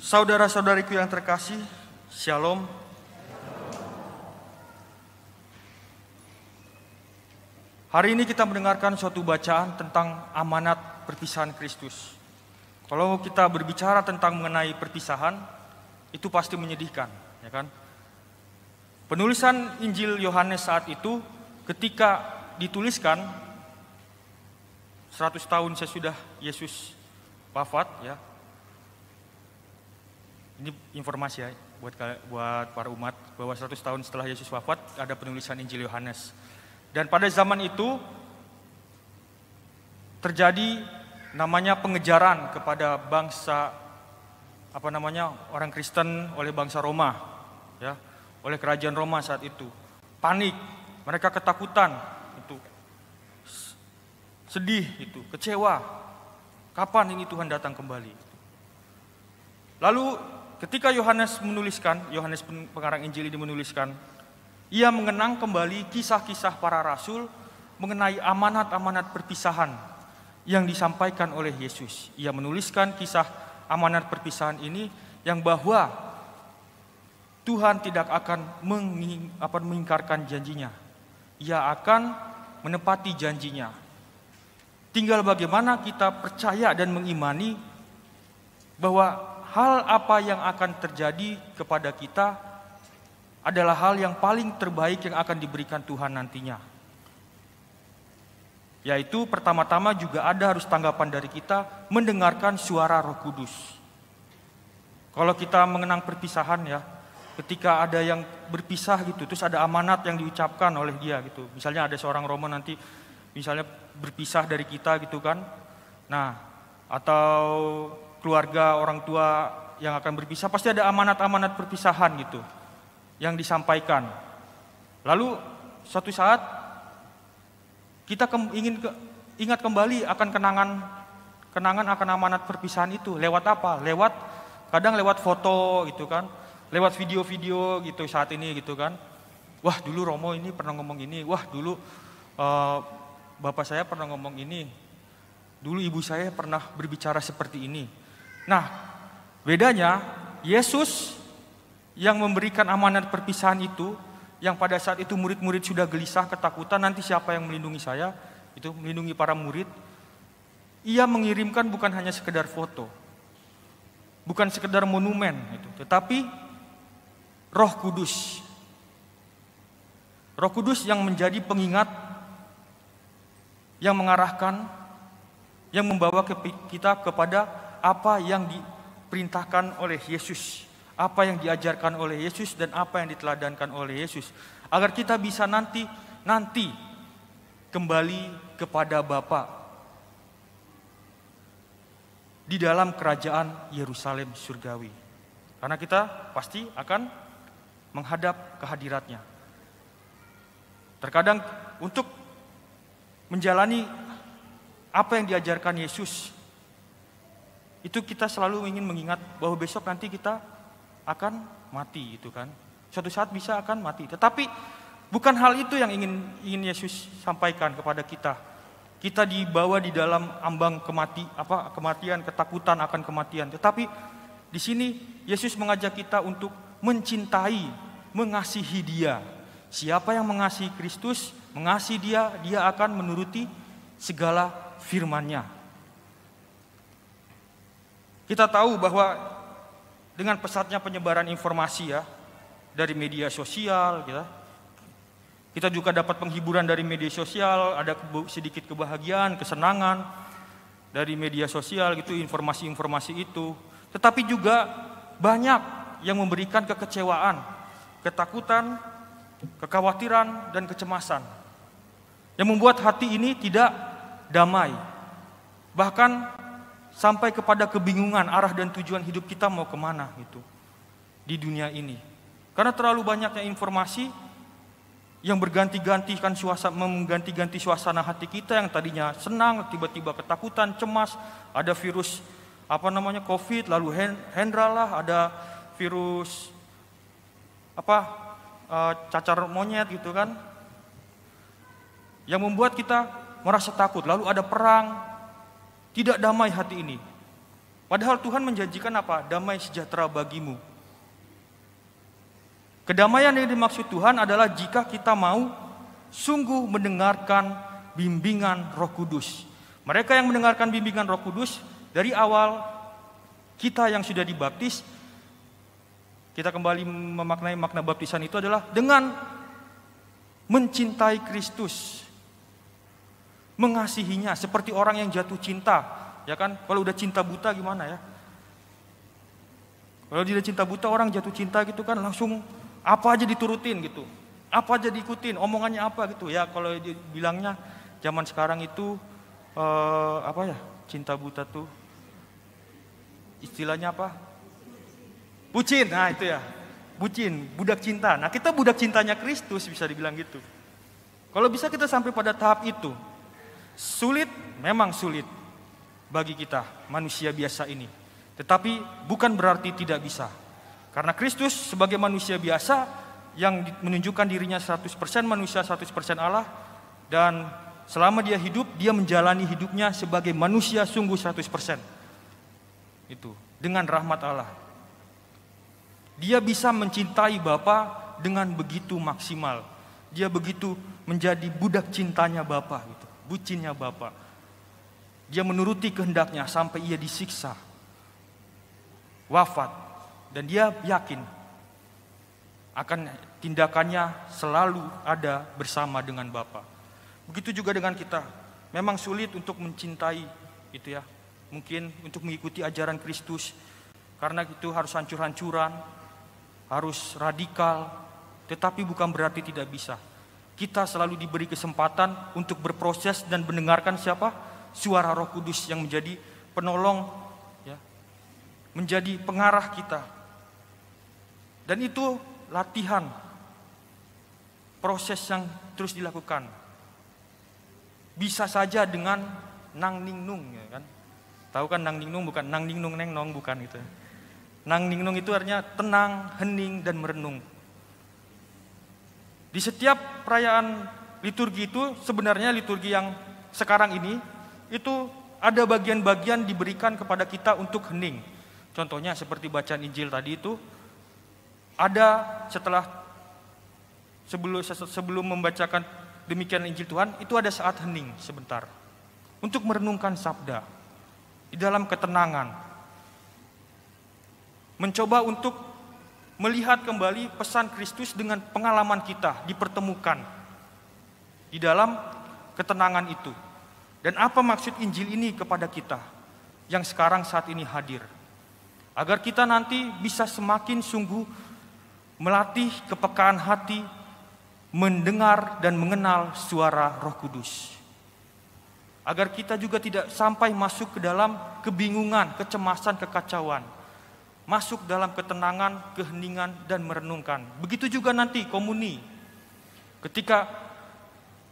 Saudara-saudariku yang terkasih, Shalom. Hari ini kita mendengarkan suatu bacaan tentang amanat perpisahan Kristus. Kalau kita berbicara tentang mengenai perpisahan, itu pasti menyedihkan, ya kan? Penulisan Injil Yohanes saat itu ketika dituliskan 100 tahun sesudah Yesus wafat ya ini informasi ya buat buat para umat bahwa 100 tahun setelah Yesus wafat ada penulisan Injil Yohanes. Dan pada zaman itu terjadi namanya pengejaran kepada bangsa apa namanya orang Kristen oleh bangsa Roma ya, oleh kerajaan Roma saat itu. Panik, mereka ketakutan itu. Sedih itu, kecewa. Kapan ini Tuhan datang kembali? Lalu Ketika Yohanes menuliskan, Yohanes pengarang Injil ini menuliskan, ia mengenang kembali kisah-kisah para rasul mengenai amanat-amanat perpisahan yang disampaikan oleh Yesus. Ia menuliskan kisah amanat perpisahan ini yang bahwa Tuhan tidak akan mengingkarkan janjinya. Ia akan menepati janjinya. Tinggal bagaimana kita percaya dan mengimani bahwa hal apa yang akan terjadi kepada kita adalah hal yang paling terbaik yang akan diberikan Tuhan nantinya. Yaitu pertama-tama juga ada harus tanggapan dari kita mendengarkan suara Roh Kudus. Kalau kita mengenang perpisahan ya, ketika ada yang berpisah gitu, terus ada amanat yang diucapkan oleh dia gitu. Misalnya ada seorang Roma nanti misalnya berpisah dari kita gitu kan. Nah, atau keluarga, orang tua yang akan berpisah, pasti ada amanat-amanat perpisahan gitu yang disampaikan. Lalu suatu saat kita ke, ingin ke, ingat kembali akan kenangan kenangan akan amanat perpisahan itu lewat apa? Lewat kadang lewat foto gitu kan, lewat video-video gitu saat ini gitu kan. Wah dulu Romo ini pernah ngomong ini, wah dulu uh, bapak saya pernah ngomong ini, dulu ibu saya pernah berbicara seperti ini. Nah, bedanya Yesus yang memberikan amanat perpisahan itu, yang pada saat itu murid-murid sudah gelisah, ketakutan, nanti siapa yang melindungi saya? Itu melindungi para murid. Ia mengirimkan bukan hanya sekedar foto, bukan sekedar monumen, itu, tetapi Roh Kudus. Roh Kudus yang menjadi pengingat, yang mengarahkan, yang membawa kita kepada apa yang diperintahkan oleh Yesus, apa yang diajarkan oleh Yesus dan apa yang diteladankan oleh Yesus agar kita bisa nanti nanti kembali kepada Bapa di dalam kerajaan Yerusalem surgawi. Karena kita pasti akan menghadap kehadiratnya. Terkadang untuk menjalani apa yang diajarkan Yesus itu kita selalu ingin mengingat bahwa besok nanti kita akan mati gitu kan. Suatu saat bisa akan mati. Tetapi bukan hal itu yang ingin ingin Yesus sampaikan kepada kita. Kita dibawa di dalam ambang kemati apa kematian, ketakutan akan kematian. Tetapi di sini Yesus mengajak kita untuk mencintai, mengasihi Dia. Siapa yang mengasihi Kristus, mengasihi Dia, dia akan menuruti segala firman-Nya. Kita tahu bahwa dengan pesatnya penyebaran informasi ya dari media sosial kita gitu. kita juga dapat penghiburan dari media sosial, ada sedikit kebahagiaan, kesenangan dari media sosial gitu informasi-informasi itu. Tetapi juga banyak yang memberikan kekecewaan, ketakutan, kekhawatiran dan kecemasan yang membuat hati ini tidak damai. Bahkan sampai kepada kebingungan arah dan tujuan hidup kita mau kemana gitu di dunia ini. Karena terlalu banyaknya informasi yang berganti-ganti kan suasana mengganti-ganti suasana hati kita yang tadinya senang tiba-tiba ketakutan, cemas, ada virus apa namanya Covid, lalu Hendra lah, ada virus apa eh, cacar monyet gitu kan. Yang membuat kita merasa takut, lalu ada perang, tidak damai hati ini. Padahal Tuhan menjanjikan apa? Damai sejahtera bagimu. Kedamaian yang dimaksud Tuhan adalah jika kita mau sungguh mendengarkan bimbingan Roh Kudus. Mereka yang mendengarkan bimbingan Roh Kudus dari awal kita yang sudah dibaptis kita kembali memaknai makna baptisan itu adalah dengan mencintai Kristus mengasihinya seperti orang yang jatuh cinta, ya kan? Kalau udah cinta buta gimana ya? Kalau dia cinta buta orang jatuh cinta gitu kan langsung apa aja diturutin gitu. Apa aja diikutin, omongannya apa gitu ya. Kalau bilangnya zaman sekarang itu eh, apa ya? Cinta buta tuh istilahnya apa? Bucin. Nah, itu ya. Bucin, budak cinta. Nah, kita budak cintanya Kristus bisa dibilang gitu. Kalau bisa kita sampai pada tahap itu, Sulit, memang sulit bagi kita manusia biasa ini. Tetapi bukan berarti tidak bisa. Karena Kristus sebagai manusia biasa yang menunjukkan dirinya 100% manusia, 100% Allah dan selama dia hidup dia menjalani hidupnya sebagai manusia sungguh 100%. Itu dengan rahmat Allah. Dia bisa mencintai Bapa dengan begitu maksimal. Dia begitu menjadi budak cintanya Bapa gitu bucinnya Bapak. Dia menuruti kehendaknya sampai ia disiksa. Wafat. Dan dia yakin akan tindakannya selalu ada bersama dengan bapak Begitu juga dengan kita. Memang sulit untuk mencintai gitu ya. Mungkin untuk mengikuti ajaran Kristus karena itu harus hancur-hancuran, harus radikal, tetapi bukan berarti tidak bisa kita selalu diberi kesempatan untuk berproses dan mendengarkan siapa? Suara Roh Kudus yang menjadi penolong ya. Menjadi pengarah kita. Dan itu latihan proses yang terus dilakukan. Bisa saja dengan nang ning nung ya kan. Tahu kan nang ning nung bukan nang ning nung neng nong bukan itu. Nang ning nung itu artinya tenang, hening dan merenung. Di setiap perayaan liturgi itu sebenarnya liturgi yang sekarang ini itu ada bagian-bagian diberikan kepada kita untuk hening. Contohnya seperti bacaan Injil tadi itu ada setelah sebelum sebelum membacakan demikian Injil Tuhan itu ada saat hening sebentar untuk merenungkan sabda di dalam ketenangan mencoba untuk melihat kembali pesan Kristus dengan pengalaman kita dipertemukan di dalam ketenangan itu. Dan apa maksud Injil ini kepada kita yang sekarang saat ini hadir? Agar kita nanti bisa semakin sungguh melatih kepekaan hati, mendengar dan mengenal suara Roh Kudus. Agar kita juga tidak sampai masuk ke dalam kebingungan, kecemasan, kekacauan masuk dalam ketenangan, keheningan, dan merenungkan. Begitu juga nanti komuni. Ketika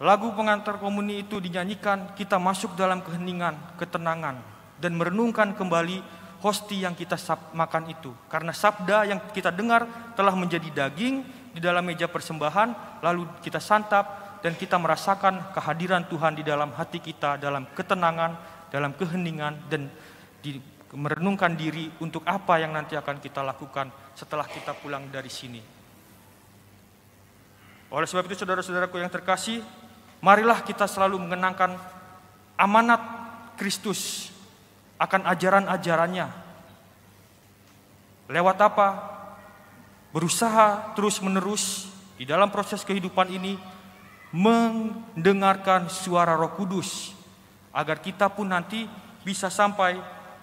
lagu pengantar komuni itu dinyanyikan, kita masuk dalam keheningan, ketenangan, dan merenungkan kembali hosti yang kita makan itu. Karena sabda yang kita dengar telah menjadi daging di dalam meja persembahan, lalu kita santap, dan kita merasakan kehadiran Tuhan di dalam hati kita, dalam ketenangan, dalam keheningan, dan di merenungkan diri untuk apa yang nanti akan kita lakukan setelah kita pulang dari sini. Oleh sebab itu saudara-saudaraku yang terkasih, marilah kita selalu mengenangkan amanat Kristus akan ajaran-ajarannya. Lewat apa? Berusaha terus-menerus di dalam proses kehidupan ini mendengarkan suara Roh Kudus agar kita pun nanti bisa sampai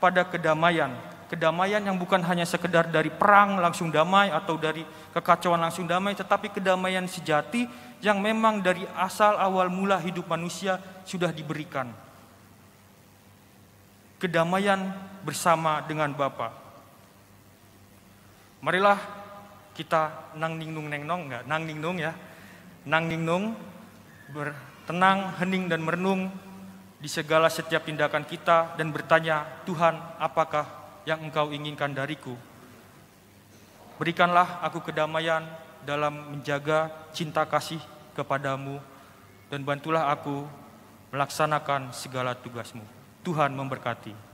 kepada kedamaian. Kedamaian yang bukan hanya sekedar dari perang langsung damai atau dari kekacauan langsung damai, tetapi kedamaian sejati yang memang dari asal awal mula hidup manusia sudah diberikan. Kedamaian bersama dengan Bapa. Marilah kita nang ningnung nong enggak? Nang ningnung ya. Nang ningnung bertenang, hening dan merenung di segala setiap tindakan kita dan bertanya, Tuhan, apakah yang Engkau inginkan dariku? Berikanlah aku kedamaian dalam menjaga cinta kasih kepadamu dan bantulah aku melaksanakan segala tugasmu. Tuhan memberkati.